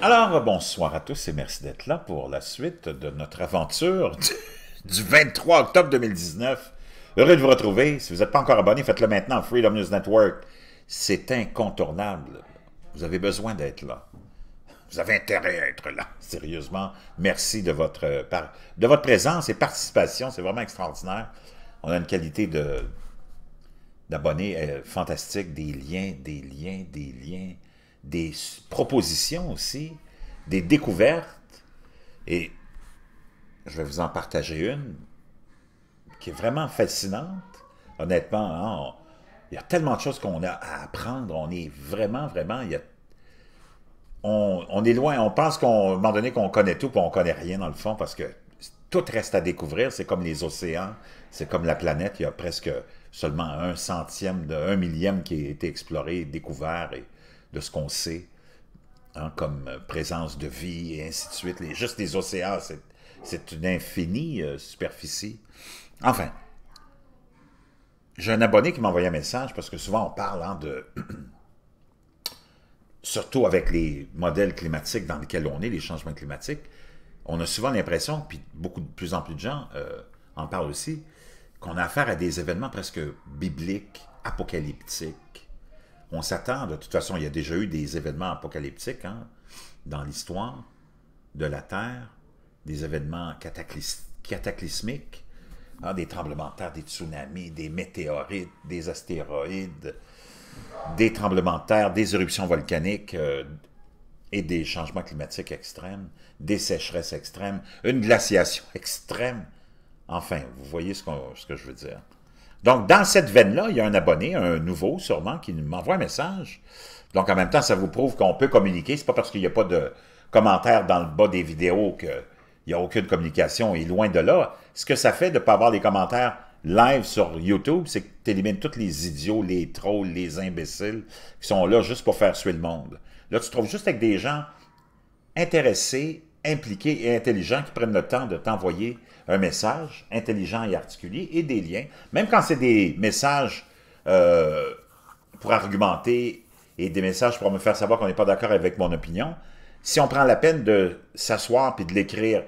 Alors, bonsoir à tous et merci d'être là pour la suite de notre aventure du, 23 octobre 2019. Heureux de vous retrouver. Si vous n'êtes pas encore abonné, faites-le maintenant, Freedom News Network. C'est incontournable. Vous avez besoin d'être là. Vous avez intérêt à être là. Sérieusement, merci de votre, euh, de votre présence et participation. C'est vraiment extraordinaire. On a une qualité de d'abonnés euh, fantastique, des liens, des liens, des liens des propositions aussi, des découvertes. Et je vais vous en partager une qui est vraiment fascinante. Honnêtement, hein, il y a tellement de choses qu'on a à apprendre. On est vraiment, vraiment... Il y a, on, est loin. On pense qu'on, un moment donné qu'on connaît tout, puis on connaît rien dans le fond, parce que tout reste à découvrir. C'est comme les océans, c'est comme la planète. Il y a presque seulement un centième, de, un millième qui a été exploré, découvert. Et, de ce qu'on sait, hein, comme euh, présence de vie et ainsi de suite. juste les océans, c'est une infinie euh, superficie. Enfin, j'ai un abonné qui m'a envoyé un message parce que souvent on parle hein, de... surtout avec les modèles climatiques dans lesquels on est, les changements climatiques, on a souvent l'impression, puis beaucoup de plus en plus de gens euh, en parlent aussi, qu'on a affaire à des événements presque bibliques, apocalyptiques, on s'attend, de toute façon, il y a déjà eu des événements apocalyptiques hein, dans l'histoire de la Terre, des événements cataclysmiques, hein, des tremblements de terre, des tsunamis, des météorites, des astéroïdes, des tremblements de terre, des éruptions volcaniques euh, et des changements climatiques extrêmes, des sécheresses extrêmes, une glaciation extrême. Enfin, vous voyez ce que je veux dire. Donc, dans cette veine-là, il y a un abonné, un nouveau sûrement, qui m'envoie un message. Donc, en même temps, ça vous prouve qu'on peut communiquer. C'est pas parce qu'il n'y a pas de commentaires dans le bas des vidéos qu'il n'y a aucune communication. Et loin de là, ce que ça fait de ne pas avoir les commentaires live sur YouTube, c'est que tu élimines tous les idiots, les trolls, les imbéciles qui sont là juste pour faire suer le monde. Là, tu te trouves juste avec des gens intéressés, impliqués et intelligents qui prennent le temps de t'envoyer un message intelligent et articulé et des liens, même quand c'est des messages euh, pour argumenter et des messages pour me faire savoir qu'on n'est pas d'accord avec mon opinion, si on prend la peine de s'asseoir puis de l'écrire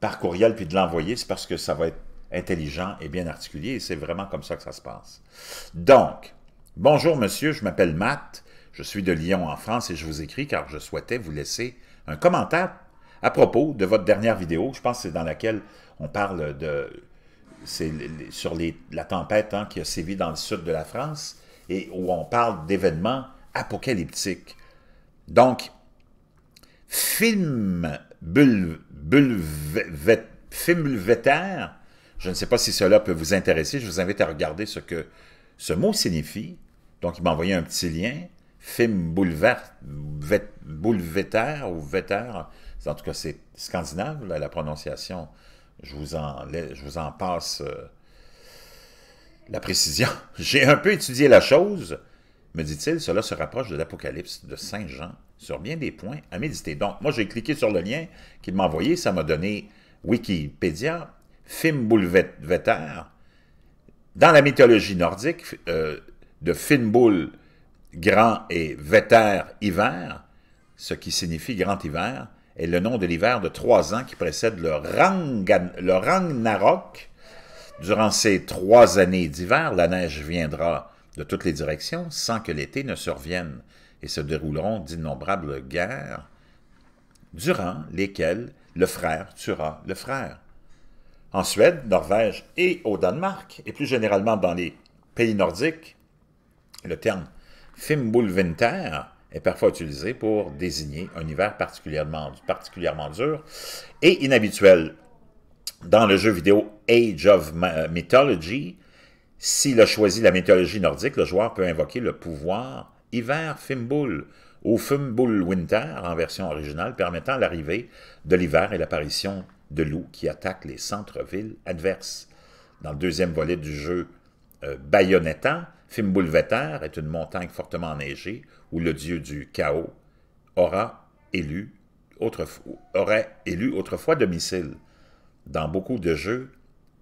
par courriel puis de l'envoyer, c'est parce que ça va être intelligent et bien articulé et c'est vraiment comme ça que ça se passe. Donc, bonjour monsieur, je m'appelle Matt, je suis de Lyon en France et je vous écris car je souhaitais vous laisser un commentaire à propos de votre dernière vidéo, je pense que c'est dans laquelle on parle de... C'est sur la tempête hein, qui a sévi dans le sud de la France, et où on parle d'événements apocalyptiques. Donc, film je ne sais pas si cela peut vous intéresser, je vous invite à regarder ce que ce mot signifie. Donc, il m'a envoyé un petit lien, film bulvétaire ou vétaire, en tout cas c'est scandinave la prononciation je vous en, je vous en passe euh, la précision. J'ai un peu étudié la chose, me dit-il, cela se rapproche de l'Apocalypse de Saint Jean sur bien des points à méditer. Donc, moi, j'ai cliqué sur le lien qu'il m'a envoyé, ça m'a donné Wikipédia, Fimbulvetter, dans la mythologie nordique, euh, de Fimbul, grand et Vetter, hiver, ce qui signifie grand hiver, est le nom de l'hiver de trois ans qui précède le, Rang le Durant ces trois années d'hiver, la neige viendra de toutes les directions sans que l'été ne survienne et se dérouleront d'innombrables guerres durant lesquelles le frère tuera le frère. En Suède, Norvège et au Danemark, et plus généralement dans les pays nordiques, le terme Fimbulwinter est parfois utilisé pour désigner un hiver particulièrement, particulièrement dur et inhabituel. Dans le jeu vidéo Age of euh, Mythology, s'il a choisi la mythologie nordique, le joueur peut invoquer le pouvoir hiver Fimbul ou Fimbul Winter en version originale, permettant l'arrivée de l'hiver et l'apparition de loups qui attaquent les centres-villes adverses. Dans le deuxième volet du jeu euh, Bayonetta, Fimbulvetar est une montagne fortement enneigée où le dieu du chaos aura élu autrefois, aurait élu autrefois domicile. Dans beaucoup de jeux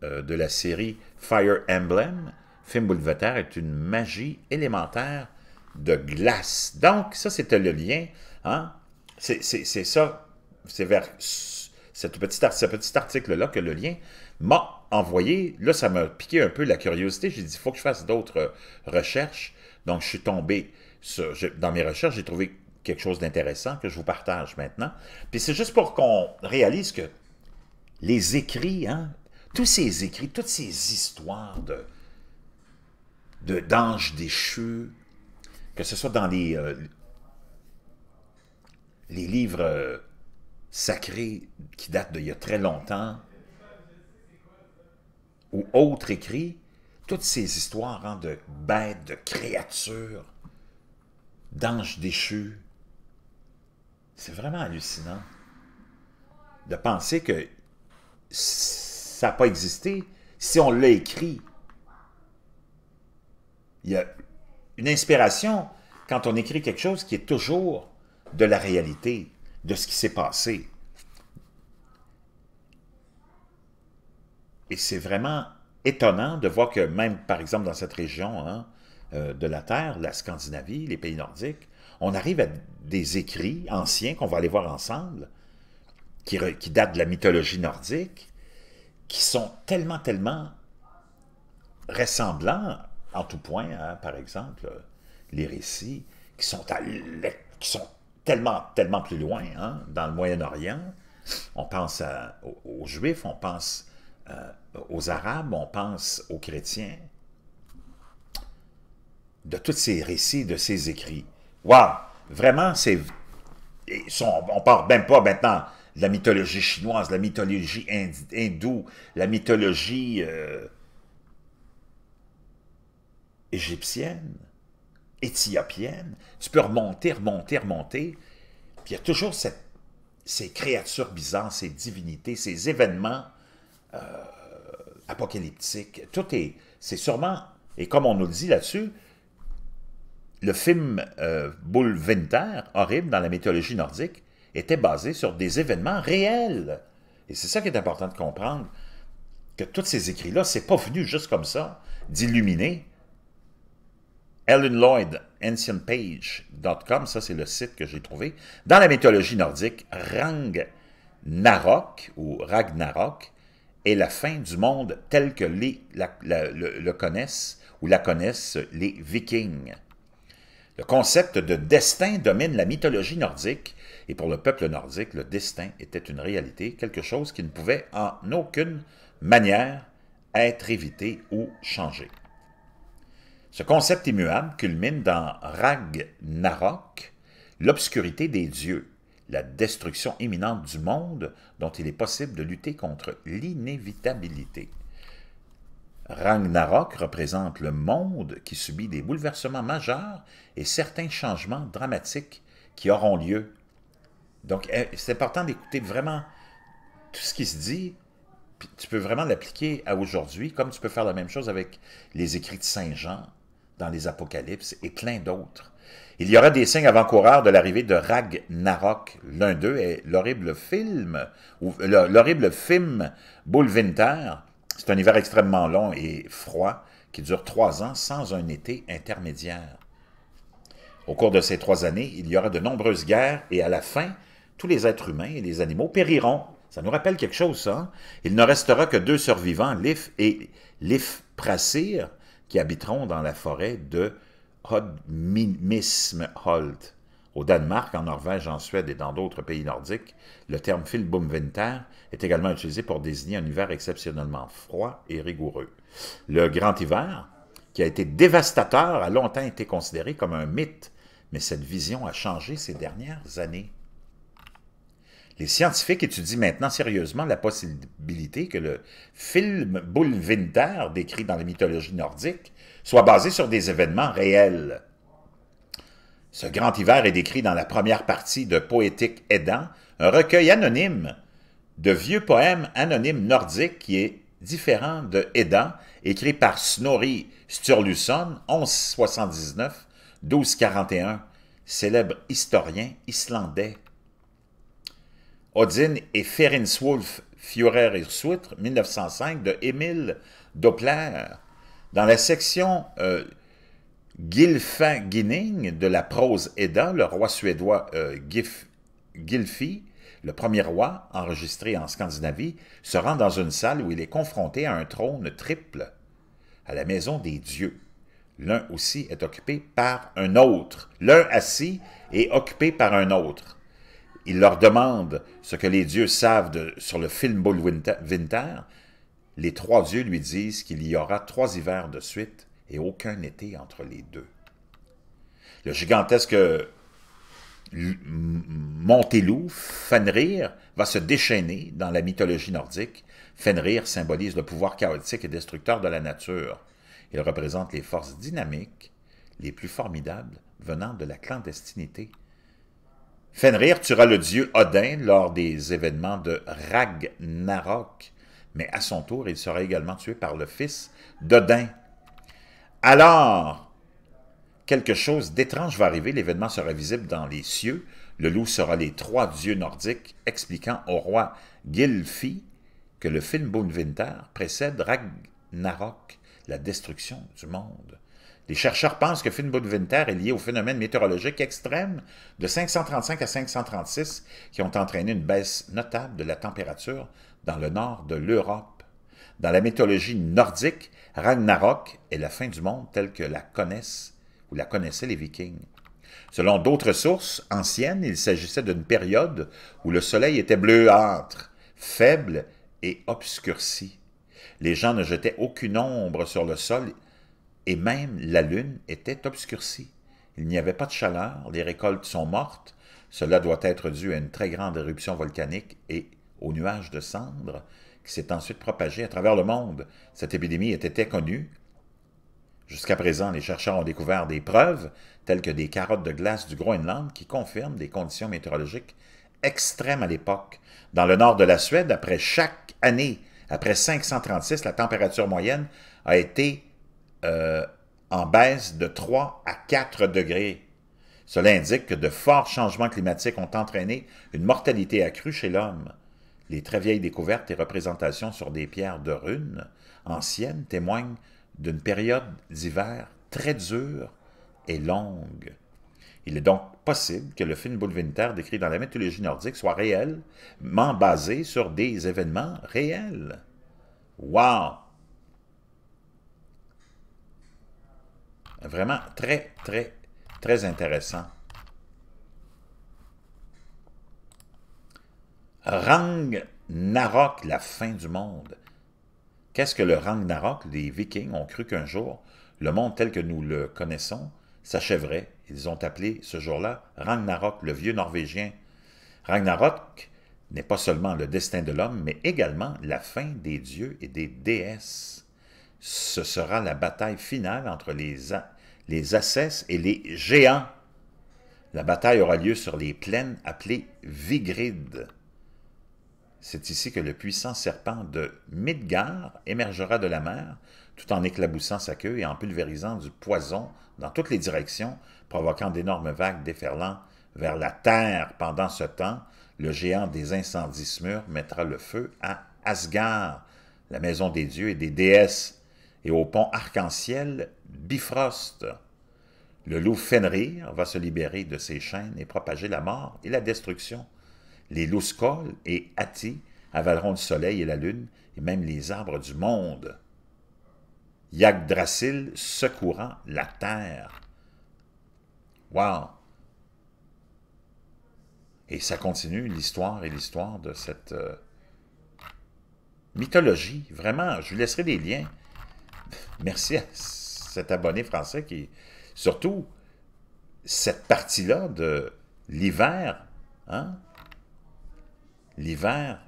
euh, de la série Fire Emblem, Fimbulvetar est une magie élémentaire de glace. Donc, ça, c'était le lien. Hein? C'est ça, c'est vers ce petit article-là que le lien envoyé, là, ça m'a piqué un peu la curiosité. J'ai dit, il faut que je fasse d'autres euh, recherches. Donc, je suis tombé dans mes recherches, j'ai trouvé quelque chose d'intéressant que je vous partage maintenant. Puis c'est juste pour qu'on réalise que les écrits, hein, tous ces écrits, toutes ces histoires de d'anges déchus, que ce soit dans les, euh, les livres euh, sacrés qui datent d'il y a très longtemps, ou autre écrit, toutes ces histoires hein, de bêtes, de créatures, d'anges déchus, c'est vraiment hallucinant de penser que ça n'a pas existé si on l'a écrit. Il y a une inspiration quand on écrit quelque chose qui est toujours de la réalité, de ce qui s'est passé. Et c'est vraiment étonnant de voir que même, par exemple, dans cette région hein, euh, de la Terre, la Scandinavie, les pays nordiques, on arrive à des écrits anciens qu'on va aller voir ensemble, qui, qui datent de la mythologie nordique, qui sont tellement, tellement ressemblants en tout point, hein, par exemple, les récits qui sont, à, qui sont tellement, tellement plus loin, hein, dans le Moyen-Orient. On pense aux, Juifs, on pense euh, aux Arabes, on pense aux chrétiens, de tous ces récits, de ces écrits. Waouh! Vraiment, c'est... On parle même pas maintenant de la mythologie chinoise, de la mythologie hindoue, la mythologie euh, égyptienne, éthiopienne. Tu peux remonter, remonter, remonter. Puis il y a toujours ces créatures bizarres, ces divinités, ces événements euh, apocalyptique. Tout est, c'est sûrement, et comme on nous dit là-dessus, le film euh, horrible dans la mythologie nordique, était basé sur des événements réels. Et c'est ça qui est important de comprendre, que tous ces écrits-là, c'est pas venu juste comme ça, d'illuminer. Ellen Lloyd, ancientpage.com, ça c'est le site que j'ai trouvé. Dans la mythologie nordique, Rang Narok, ou Ragnarok, et la fin du monde tel que les, le, le connaissent ou la connaissent les Vikings. Le concept de destin domine la mythologie nordique, et pour le peuple nordique, le destin était une réalité, quelque chose qui ne pouvait en aucune manière être évité ou changé. Ce concept immuable culmine dans Ragnarok, l'obscurité des dieux, la destruction imminente du monde dont il est possible de lutter contre l'inévitabilité. Ragnarok représente le monde qui subit des bouleversements majeurs et certains changements dramatiques qui auront lieu. Donc, eh, c'est important d'écouter vraiment tout ce qui se dit, tu peux vraiment l'appliquer à aujourd'hui, comme tu peux faire la même chose avec les écrits de Saint Jean dans les Apocalypses et plein d'autres. Il y aura des signes avant-coureurs de l'arrivée de Ragnarok. L'un d'eux est l'horrible film, ou l'horrible film C'est un hiver extrêmement long et froid qui dure trois ans sans un été intermédiaire. Au cours de ces trois années, il y aura de nombreuses guerres et à la fin, tous les êtres humains et les animaux périront. Ça nous rappelle quelque chose, ça. Hein? Il ne restera que deux survivants, Lif et Lif Prasir, qui habiteront dans la forêt de Holt. Au Danemark, en Norvège, en Suède et dans d'autres pays nordiques, le terme Filbumwinter est également utilisé pour désigner un hiver exceptionnellement froid et rigoureux. Le grand hiver, qui a été dévastateur, a longtemps été considéré comme un mythe, mais cette vision a changé ces dernières années. Les scientifiques étudient maintenant sérieusement la possibilité que le film décrit dans la mythologie nordique, soit basé sur des événements réels. Ce grand hiver est décrit dans la première partie de Poétique aidant, un recueil anonyme de vieux poèmes anonymes nordiques qui est différent de Aidant, écrit par Snorri Sturluson, 1179-1241, célèbre historien islandais. Odin et Ferenc Führer et 1905, de Émile Doppler, dans la section euh, de la prose Edda, le roi suédois euh, Gilfi, le premier roi enregistré en Scandinavie, se rend dans une salle où il est confronté à un trône triple, à la maison des dieux. L'un aussi est occupé par un autre. L'un assis est occupé par un autre. Il leur demande ce que les dieux savent sur le film Winter. Les trois dieux lui disent qu'il y aura trois hivers de suite et aucun été entre les deux. Le gigantesque Montélou, Fenrir, va se déchaîner dans la mythologie nordique. Fenrir symbolise le pouvoir chaotique et destructeur de la nature. Il représente les forces dynamiques, les plus formidables, venant de la clandestinité. Fenrir tuera le dieu Odin lors des événements de Ragnarok, mais à son tour, il sera également tué par le fils d'Odin. Alors, quelque chose d'étrange va arriver, l'événement sera visible dans les cieux, le loup sera les trois dieux nordiques, expliquant au roi Gilfi que le film précède Ragnarok, la destruction du monde. Les chercheurs pensent que Finbaud est lié au phénomène météorologique extrême de 535 à 536 qui ont entraîné une baisse notable de la température dans le nord de l'Europe. Dans la mythologie nordique, Ragnarok est la fin du monde telle que la connaissent ou la connaissaient les Vikings. Selon d'autres sources anciennes, il s'agissait d'une période où le soleil était bleuâtre, faible et obscurci. Les gens ne jetaient aucune ombre sur le sol et même la lune était obscurcie. Il n'y avait pas de chaleur, les récoltes sont mortes, cela doit être dû à une très grande éruption volcanique et au nuages de cendres qui s'est ensuite propagé à travers le monde. Cette épidémie était connue. Jusqu'à présent, les chercheurs ont découvert des preuves, telles que des carottes de glace du Groenland, qui confirment des conditions météorologiques extrêmes à l'époque. Dans le nord de la Suède, après chaque année, après 536, la température moyenne a été euh, en baisse de 3 à 4 degrés. Cela indique que de forts changements climatiques ont entraîné une mortalité accrue chez l'homme. Les très vieilles découvertes et représentations sur des pierres de runes anciennes témoignent d'une période d'hiver très dure et longue. Il est donc possible que le film Winter décrit dans la mythologie nordique soit réellement basé sur des événements réels. Wow! Vraiment très, très, très intéressant. Rang la fin du monde. Qu'est-ce que le Rang Narok? Les Vikings ont cru qu'un jour, le monde tel que nous le connaissons s'achèverait. Ils ont appelé ce jour-là Ragnarok, le vieux Norvégien. Ragnarok n'est pas seulement le destin de l'homme, mais également la fin des dieux et des déesses ce sera la bataille finale entre les, les et les Géants. La bataille aura lieu sur les plaines appelées Vigrid. C'est ici que le puissant serpent de Midgar émergera de la mer, tout en éclaboussant sa queue et en pulvérisant du poison dans toutes les directions, provoquant d'énormes vagues déferlant vers la terre. Pendant ce temps, le géant des incendies Smur mettra le feu à Asgard, la maison des dieux et des déesses et au pont arc-en-ciel Bifrost. Le loup Fenrir va se libérer de ses chaînes et propager la mort et la destruction. Les loups et Ati avaleront le soleil et la lune, et même les arbres du monde. Yagdrasil secourant la terre. Wow! Et ça continue, l'histoire et l'histoire de cette euh, mythologie. Vraiment, je vous laisserai des liens merci à cet abonné français qui, surtout, cette partie-là de l'hiver, hein? l'hiver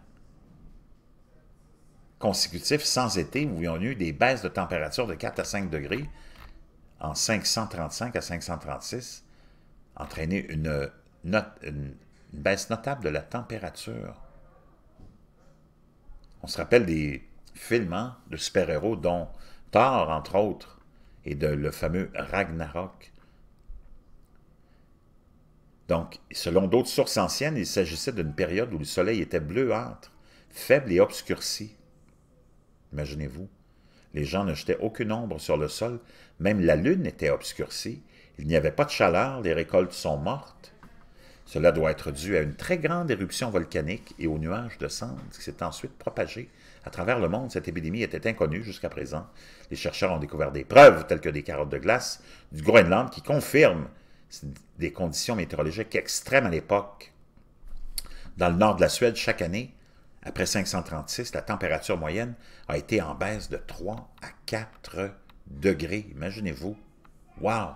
consécutif sans été, où y a eu des baisses de température de 4 à 5 degrés, en 535 à 536, entraîner une, une, baisse notable de la température. On se rappelle des films hein, de super-héros dont entre autres, et de le fameux Ragnarok. Donc, selon d'autres sources anciennes, il s'agissait d'une période où le soleil était bleuâtre, faible et obscurci. Imaginez-vous, les gens ne jetaient aucune ombre sur le sol, même la lune était obscurcie, il n'y avait pas de chaleur, les récoltes sont mortes. Cela doit être dû à une très grande éruption volcanique et aux nuages de cendres qui s'est ensuite propagé à travers le monde, cette épidémie était inconnue jusqu'à présent. Les chercheurs ont découvert des preuves, telles que des carottes de glace du Groenland, qui confirment des conditions météorologiques extrêmes à l'époque. Dans le nord de la Suède, chaque année, après 536, la température moyenne a été en baisse de 3 à 4 degrés. Imaginez-vous. Wow!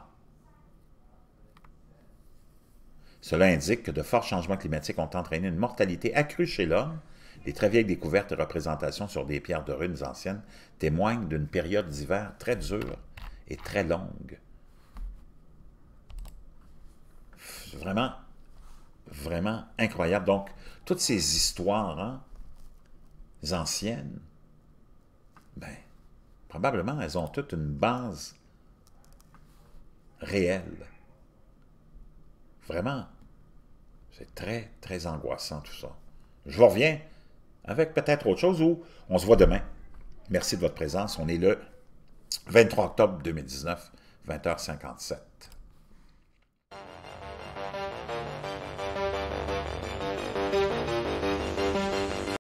Cela indique que de forts changements climatiques ont entraîné une mortalité accrue chez l'homme les très vieilles découvertes et représentations sur des pierres de runes anciennes témoignent d'une période d'hiver très dure et très longue. Vraiment, vraiment incroyable. Donc, toutes ces histoires hein, anciennes, ben, probablement, elles ont toutes une base réelle. Vraiment, c'est très, très angoissant tout ça. Je vous reviens avec peut-être autre chose ou on se voit demain. Merci de votre présence. On est le 23 octobre 2019, 20h57.